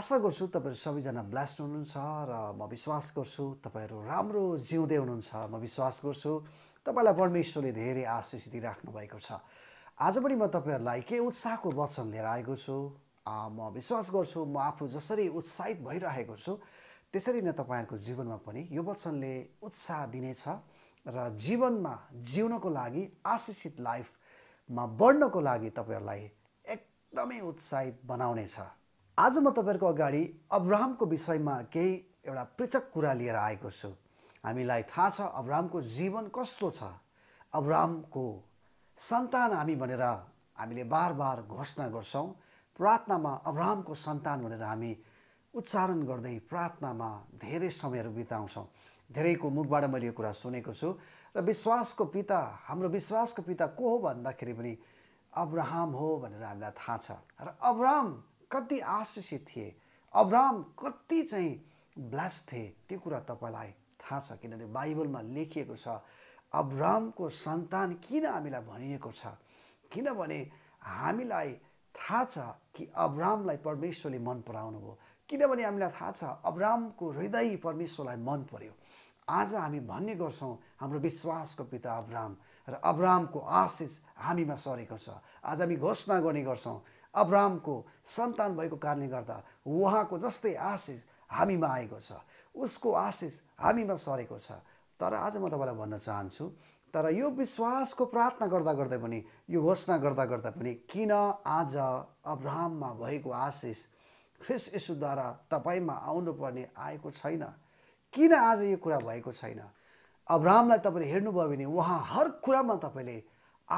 आशा गर्छु तपाईँहरू सबैजना ब्लास्ट हुनुहुन्छ र म विश्वास गर्छु तपाईँहरू राम्रो जिउँदै हुनुहुन्छ म विश्वास गर्छु तपाईँलाई परमेश्वरले धेरै आशिष दिइराख्नु भएको छ आज पनि म तपाईँहरूलाई के उत्साहको वचन लिएर आएको छु म विश्वास गर्छु म आफू जसरी उत्साहित भइरहेको छु त्यसरी नै तपाईँहरूको जीवनमा पनि यो वचनले उत्साह दिनेछ र जीवनमा जिउनको लागि आशिषित लाइफमा बढ्नको लागि तपाईँहरूलाई एकदमै उत्साहित बनाउनेछ आज म तपाईँहरूको अगाडि अब्राहमको विषयमा केही एउटा पृथक कुरा लिएर आएको छु हामीलाई थाहा छ अब्राहमको जीवन कस्तो छ अब्राहमको सन्तान हामी भनेर हामीले बार बार घोषणा गर्छौँ प्रार्थनामा अब्राहमको सन्तान भनेर हामी उच्चारण गर्दै प्रार्थनामा धेरै समयहरू बिताउँछौँ धेरैको मुखबाट मैले यो कुरा सुनेको छु र विश्वासको पिता हाम्रो विश्वासको पिता को हो भन्दाखेरि पनि अब्राहम हो भनेर हामीलाई थाहा छ र अब्राहम कति आशिषित थिए अब्राम कति चाहिँ ब्लास थिए त्यो कुरा तपाईँलाई थाहा छ किनभने बाइबलमा लेखिएको छ अब्रामको सन्तान किन हामीलाई भनिएको छ किनभने हामीलाई थाहा छ कि अब्रामलाई परमेश्वरले मन पराउनु भयो किनभने हामीलाई थाहा छ अब्रामको हृदय परमेश्वरलाई मन पर्यो आज हामी भन्ने गर्छौँ हाम्रो विश्वासको पिता अब्राम र अब्रामको आशिष हामीमा सरेको छ आज हामी घोषणा गर्ने गर्छौँ अब्राहमको सन्तान भएको कारणले गर्दा उहाँको जस्तै आशिष हामीमा आएको छ उसको आशिष हामीमा सरेको छ तर आज म तपाईँलाई भन्न चाहन्छु तर यो विश्वासको प्रार्थना गर्दा गर्दै पनि यो घोषणा गर्दा गर्दा पनि किन आज अब्राहममा भएको आशिष ख्रिस यसुद्वारा तपाईँमा आउनुपर्ने आएको छैन किन आज यो कुरा भएको छैन अब्राहमलाई तपाईँले हेर्नुभयो भने उहाँ हर कुरामा तपाईँले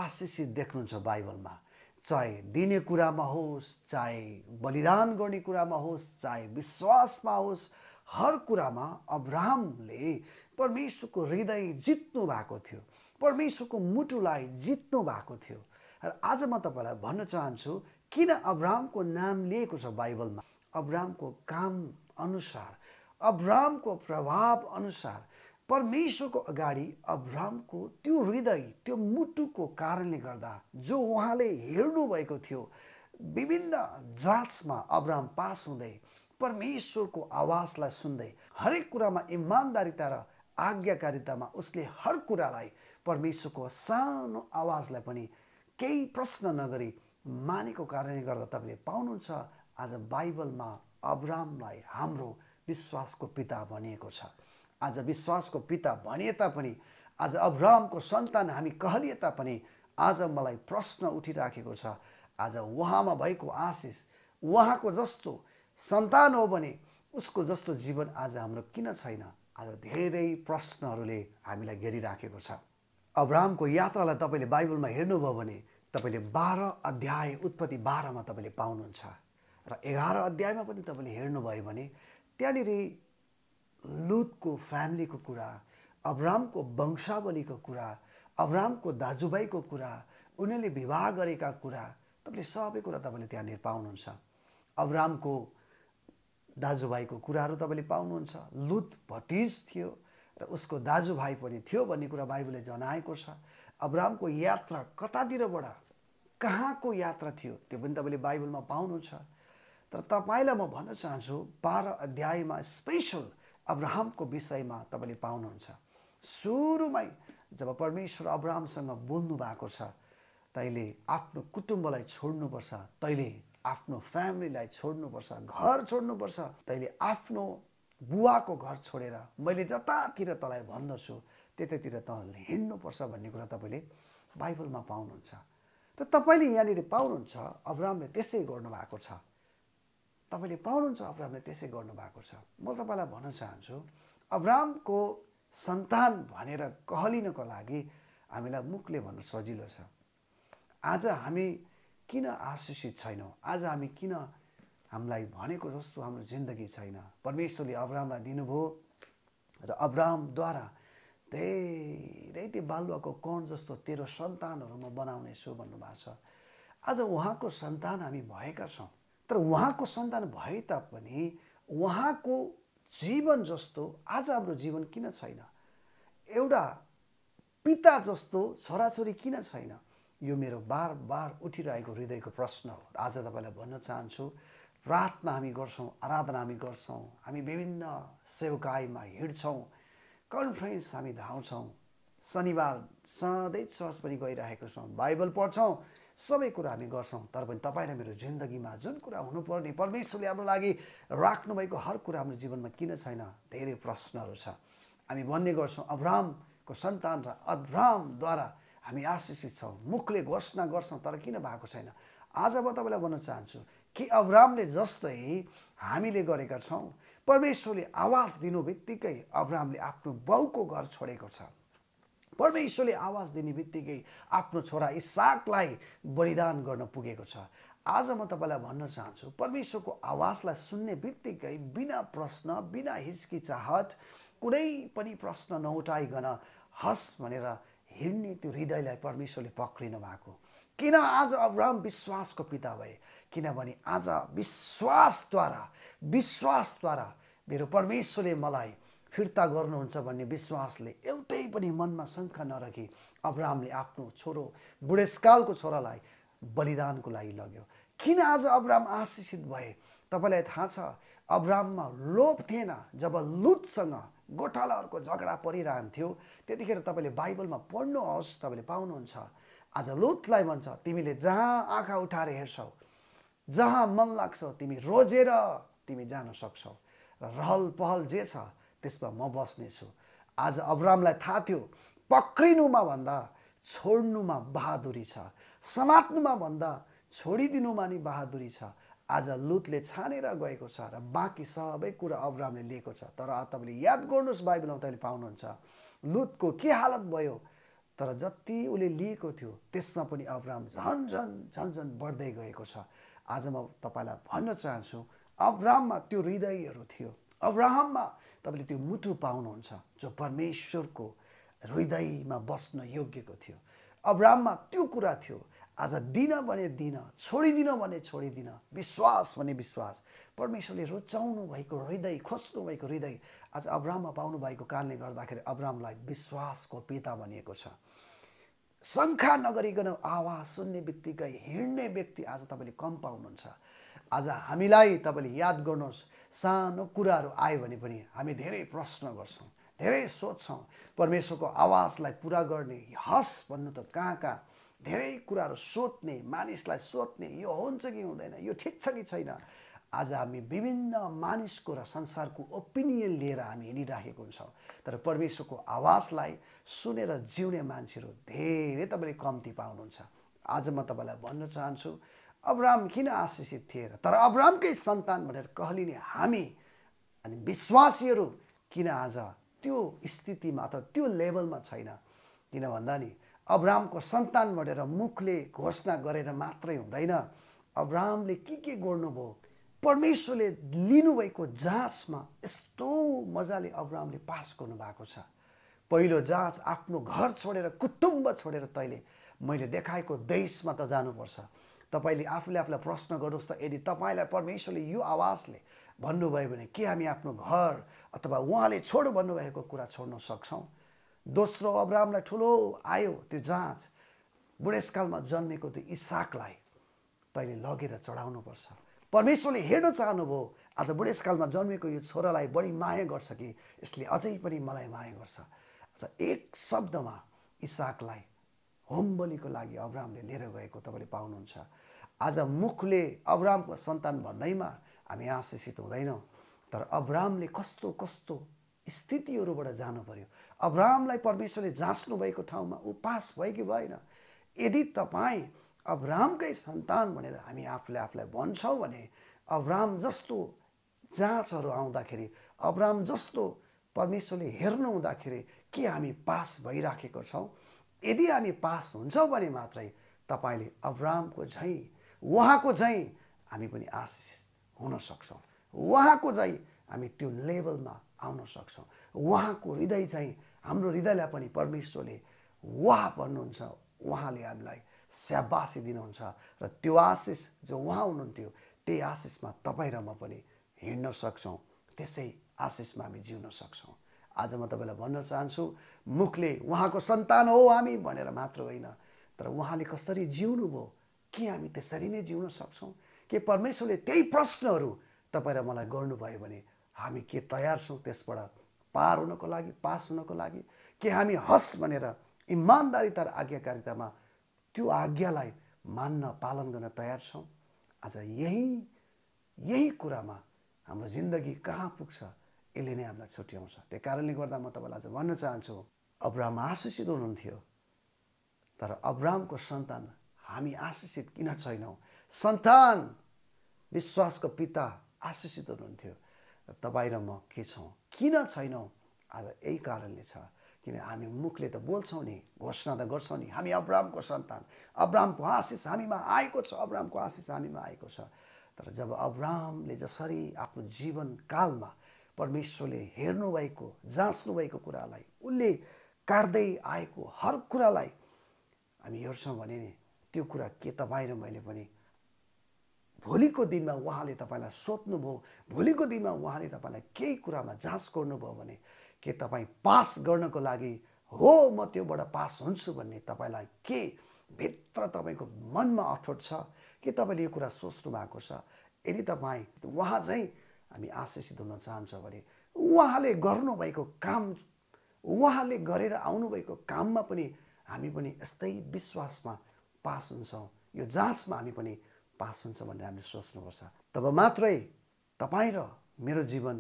आशिषित देख्नुहुन्छ बाइबलमा चाहे दिने कुरामा होस् चाहे बलिदान गर्ने कुरामा होस् चाहे विश्वासमा होस् हर कुरामा अब्राहमले परमेश्वरको हृदय जित्नु भएको थियो परमेश्वरको मुटुलाई जित्नु भएको थियो र आज म तपाईँलाई भन्न चाहन्छु किन अब्राहमको नाम लिएको छ बाइबलमा अब्राहमको काम अनुसार अब्राहमको प्रभाव अनुसार परमेश्वरको अगाडि अब्राहमको त्यो हृदय त्यो मुटुको कारणले गर्दा जो उहाँले हेर्नुभएको थियो विभिन्न जाँचमा अब्राम पास हुँदै परमेश्वरको आवाजलाई सुन्दै हरेक कुरामा इमान्दारिता र आज्ञाकारितामा उसले हर कुरालाई परमेश्वरको सानो आवाजलाई पनि केही प्रश्न नगरी मानेको कारणले गर्दा तपाईँले पाउनुहुन्छ आज बाइबलमा अब्रामलाई हाम्रो विश्वासको पिता भनिएको छ आज विश्वासको पिता भनिए तापनि आज अब्राहमको सन्तान हामी कहलिए तापनि आज मलाई प्रश्न उठिराखेको छ आज उहाँमा भएको आशिष उहाँको जस्तो सन्तान हो भने उसको जस्तो जीवन आज हाम्रो किन छैन आज धेरै प्रश्नहरूले हामीलाई घेरिराखेको छ अब्राहमको यात्रालाई तपाईँले बाइबलमा हेर्नुभयो भने तपाईँले बाह्र अध्याय उत्पत्ति बाह्रमा तपाईँले पाउनुहुन्छ र एघार अध्यायमा पनि तपाईँले हेर्नुभयो भने त्यहाँनिर लुतको फ्यामिलीको कुरा अब्रामको वंशावलीको कुरा अब्रामको दाजुभाइको कुरा उनीहरूले विवाह गरेका कुरा तपाईँले सबै कुरा तपाईँले त्यहाँनिर पाउनुहुन्छ अब्रामको दाजुभाइको कुराहरू तपाईँले पाउनुहुन्छ लुत भतिज थियो र उसको दाजुभाइ पनि थियो भन्ने कुरा बाइबलले जनाएको छ अब्रामको यात्रा कतातिरबाट कहाँको यात्रा थियो त्यो पनि तपाईँले बाइबलमा पाउनुहुन्छ तर तपाईँलाई म भन्न चाहन्छु बाह्र अध्यायमा स्पेसल अब्राहमको विषयमा तपाईँले पाउनुहुन्छ सुरुमै जब परमेश्वर अब्राहमसँग बोल्नु भएको छ तैँले आफ्नो कुटुम्बलाई छोड्नुपर्छ तैँले आफ्नो फ्यामिलीलाई छोड्नुपर्छ घर छोड्नुपर्छ तैँले आफ्नो बुवाको घर छोडेर मैले जतातिर तँलाई भन्दछु त्यतातिर तँले हिँड्नुपर्छ भन्ने कुरा तपाईँले बाइबलमा पाउनुहुन्छ र तपाईँले यहाँनिर पाउनुहुन्छ अब्राहमले त्यसै गर्नुभएको छ तपाईँले पाउनुहुन्छ अब्रामले त्यसै गर्नुभएको छ म तपाईँलाई भन्न चाहन्छु अब्रामको सन्तान भनेर कहलिनको लागि हामीलाई मुखले भन्न सजिलो छ आज हामी किन आशिषित छैनौँ आज हामी किन हामीलाई भनेको जस्तो हाम्रो जिन्दगी छैन परमेश्वरले अब्रामलाई दिनुभयो र अब्रामद्वारा धेरै त्यो बालुवाको कण जस्तो तेरो सन्तानहरू म बनाउनेछु भन्नुभएको छ आज उहाँको सन्तान हामी भएका छौँ तर उहाँको सन्तान भए तापनि उहाँको जीवन जस्तो आज हाम्रो जीवन किन छैन एउटा पिता जस्तो छोराछोरी किन छैन यो मेरो बार बार उठिरहेको हृदयको प्रश्न हो आज तपाईँलाई भन्न चाहन्छु प्रार्थना हामी गर्छौँ आराधना हामी गर्छौँ हामी विभिन्न सेवकाईमा हिँड्छौँ कन्फ्रेन्स हामी धाउँछौँ शनिबार सधैँ चर्च पनि गइरहेको छौँ बाइबल पढ्छौँ सबै कुरा हामी गर्छौँ तर पनि तपाईँ र मेरो जिन्दगीमा जुन कुरा हुनुपर्ने परमेश्वरले हाम्रो लागि राख्नुभएको हर कुरा हाम्रो जीवनमा किन छैन धेरै प्रश्नहरू छ हामी भन्ने गर्छौँ अब्रामको सन्तान र अब्रामद्वारा हामी आशिषित छौँ मुखले घोषणा गर्छौँ तर किन भएको छैन आज म तपाईँलाई भन्न चाहन्छु कि अब्रामले जस्तै हामीले गरेका छौँ परमेश्वरले आवाज दिनु बित्तिकै अब्रामले आफ्नो बाउको घर छोडेको छ परमेश्वरले आवाज दिने बित्तिकै आफ्नो छोरा इसाकलाई बलिदान गर्न पुगेको छ आज म तपाईँलाई भन्न चाहन्छु परमेश्वरको आवाजलाई सुन्ने बित्तिकै बिना प्रश्न बिना हिचकिचाहट कुनै पनि प्रश्न नउठाइकन हस् भनेर हिँड्ने त्यो हृदयलाई परमेश्वरले पक्रिनु भएको किन आज अब्राम विश्वासको पिता भए किनभने आज विश्वासद्वारा विश्वासद्वारा मेरो परमेश्वरले मलाई फिर्ता गर्नुहुन्छ भन्ने विश्वासले एउटै पनि मनमा शङ्का नराखी अब्राहमले आफ्नो छोरो बुढेसकालको छोरालाई बलिदानको लागि लग्यो किन आज अब्राम आशिषित भए तपाईँलाई थाहा छ अब्राममा लोभ थिएन जब लुटसँग गोठालाहरूको झगडा परिरहन्थ्यो त्यतिखेर तपाईँले बाइबलमा पढ्नुहोस् तपाईँले पाउनुहुन्छ आज लुतलाई भन्छ तिमीले जहाँ आँखा उठाएर हेर्छौ जहाँ मन लाग्छौ तिमी रोजेर तिमी जान सक्छौ र रहल पहल जे छ त्यसमा म बस्नेछु आज अब्रामलाई थाहा थियो पक्रिनुमा भन्दा छोड्नुमा बहादुरी छ समात्नुमा भन्दा छोडिदिनुमा नि बहादुरी छ आज लुतले छानेर गएको छ र बाँकी सबै कुरा अब्रामले लिएको छ तर तपाईँले याद गर्नुहोस् बाइबलमा तपाईँले पाउनुहुन्छ लुतको के हालत भयो तर जति उसले लिएको थियो त्यसमा पनि अब्राम झन् झन् झन् झन् बढ्दै गएको छ आज म तपाईँलाई भन्न चाहन्छु अब्राममा त्यो हृदयहरू थियो अब्राहममा तपाईँले त्यो मुटु पाउनुहुन्छ जो परमेश्वरको हृदयमा बस्न योग्यको थियो अब्राहममा त्यो कुरा थियो आज दिन भने दिन छोडिदिन भने छोडिदिन विश्वास भने विश्वास परमेश्वरले रुचाउनु भएको हृदय खोज्नु भएको हृदय आज अब्राहममा पाउनु भएको कारणले गर्दाखेरि अब्राहमलाई विश्वासको पिता भनिएको छ शङ्खा नगरिकन आवाज सुन्ने बित्तिकै हिँड्ने व्यक्ति आज तपाईँले कम पाउनुहुन्छ आज हामीलाई तपाईँले याद गर्नुहोस् सानो कुराहरू आयो भने पनि हामी धेरै प्रश्न गर्छौँ धेरै सोध्छौँ परमेश्वरको आवाजलाई पुरा गर्ने हस भन्नु त कहाँ कहाँ धेरै कुराहरू सोध्ने मानिसलाई सोध्ने यो हुन्छ कि हुँदैन यो ठिक छ कि छैन आज हामी विभिन्न मानिसको र संसारको ओपिनियन लिएर हामी हिँडिराखेको हुन्छौँ तर परमेश्वरको आवाजलाई सुनेर जिउने मान्छेहरू धेरै तपाईँले कम्ती पाउनुहुन्छ आज म तपाईँलाई भन्न चाहन्छु अब्राम किन आशिषित थिए र तर अब्रामकै सन्तान भनेर कहलिने हामी अनि विश्वासीहरू किन आज त्यो स्थितिमा अथवा त्यो लेभलमा छैन किन भन्दा नि अब्रामको सन्तान भनेर मुखले घोषणा गरेर मात्रै हुँदैन अब्रामले के के गर्नुभयो परमेश्वरले लिनुभएको जाँचमा यस्तो मजाले अब्राहमले पास गर्नुभएको छ पहिलो जाँच आफ्नो घर छोडेर कुटुम्ब छोडेर तैँले मैले देखाएको देशमा त जानुपर्छ तपाईँले आफूले आफूलाई प्रश्न गर्नुहोस् त यदि तपाईँलाई परमेश्वरले यो आवाजले भन्नुभयो भने के हामी आफ्नो घर अथवा उहाँले छोड भन्नुभएको कुरा छोड्न सक्छौँ दोस्रो अब्राहमलाई ठुलो आयो त्यो जाँच बुढेसकालमा जन्मेको त्यो इसाकलाई तैँले लगेर चढाउनुपर्छ परमेश्वरले हेर्न चाहनुभयो आज बुढेसकालमा जन्मेको यो छोरालाई बढी माया गर्छ कि यसले अझै पनि मलाई माया गर्छ आज एक शब्दमा इसाकलाई होम बलिको लागि अब्रामले लिएर गएको तपाईँले पाउनुहुन्छ आज मुखले अब्रामको सन्तान भन्दैमा हामी आशिषित हुँदैनौँ तर अब्रामले कस्तो कस्तो स्थितिहरूबाट जानु पर्यो अब्रामलाई परमेश्वरले जाँच्नु भएको ठाउँमा उपास भयो कि भएन यदि तपाईँ अब्रामकै सन्तान भनेर हामी आफूले आफूलाई भन्छौँ भने अब्राम जस्तो जाँचहरू आउँदाखेरि अब्राम जस्तो परमेश्वरले हेर्नु हुँदाखेरि के हामी पास भइराखेको छौँ यदि हामी पास हुन्छौँ भने मात्रै तपाईँले अब्रामको झैँ उहाँको झैँ हामी पनि आशिष हुन सक्छौँ उहाँको झैँ हामी त्यो लेभलमा आउन सक्छौँ उहाँको हृदय चाहिँ हाम्रो हृदयलाई पनि परमेश्वरले वाह भन्नुहुन्छ उहाँले हामीलाई स्याबासी दिनुहुन्छ र त्यो आशिष जो उहाँ हुनुहुन्थ्यो त्यही आशिषमा तपाईँ र म पनि हिँड्न सक्छौँ त्यसै आशिषमा हामी जिउन सक्छौँ आज म तपाईँलाई भन्न चाहन्छु मुखले उहाँको सन्तान हो हामी भनेर मात्र होइन तर उहाँले कसरी जिउनु भयो के हामी त्यसरी नै जिउन सक्छौँ के परमेश्वरले त्यही प्रश्नहरू तपाईँ र मलाई गर्नुभयो भने हामी के तयार छौँ त्यसबाट पार हुनको लागि पास हुनको लागि के हामी हस् भनेर इमान्दारिता र आज्ञाकारितामा त्यो आज्ञालाई मान्न पालन गर्न तयार छौँ आज यही यही कुरामा हाम्रो जिन्दगी कहाँ पुग्छ यसले नै हामीलाई छुट्याउँछ त्यही कारणले गर्दा म तपाईँलाई आज भन्न चाहन्छु अब्राम आशिषित हुनुहुन्थ्यो तर अब्रामको सन्तान हामी आशिषित किन छैनौँ सन्तान विश्वासको पिता आशिषित हुनुहुन्थ्यो तपाईँ र म के छौँ किन छैनौँ आज यही कारणले छ किन हामी मुखले त बोल्छौँ नि घोषणा त गर्छौँ नि हामी अब्रामको सन्तान अब्रामको आशिष हामीमा आएको छ अब्रामको आशिष हामीमा आएको छ तर जब अब्रामले जसरी आफ्नो जीवनकालमा परमेश्वरले हेर्नुभएको जाँच्नुभएको कुरालाई उसले काट्दै आएको हर कुरालाई हामी हेर्छौँ भने नि त्यो कुरा के तपाईँ र मैले पनि भोलिको दिनमा उहाँले तपाईँलाई सोध्नुभयो भोलिको दिनमा उहाँले तपाईँलाई केही कुरामा जाँच गर्नुभयो भने के तपाईँ पास गर्नको लागि हो म त्योबाट पास हुन्छु भन्ने तपाईँलाई के भित्र तपाईँको मनमा अठोट छ के तपाईँले यो कुरा सोच्नु भएको छ यदि तपाईँ उहाँ चाहिँ हामी आशिषित हुन चाहन्छौँ भने उहाँले गर्नुभएको काम उहाँले गरेर आउनुभएको काममा पनि हामी पनि यस्तै विश्वासमा पास हुन्छौँ यो जाँचमा हामी पनि पास हुन्छौँ भनेर हामीले सोच्नुपर्छ तब मात्रै तपाईँ र मेरो जीवन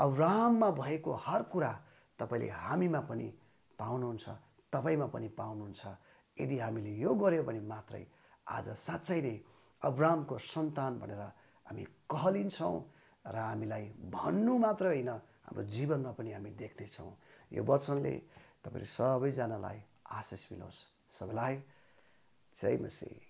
अवराममा भएको हर कुरा तपाईँले हामीमा पनि पाउनुहुन्छ तपाईँमा पनि पाउनुहुन्छ यदि हामीले यो गऱ्यो भने मात्रै आज साँच्चै नै अब्रामको सन्तान भनेर हामी कहलिन्छौँ र हामीलाई भन्नु मात्र होइन हाम्रो जीवनमा पनि हामी देख्दैछौँ यो वचनले तपाईँ सबैजनालाई आशिष मिलोस् सबैलाई जय मसी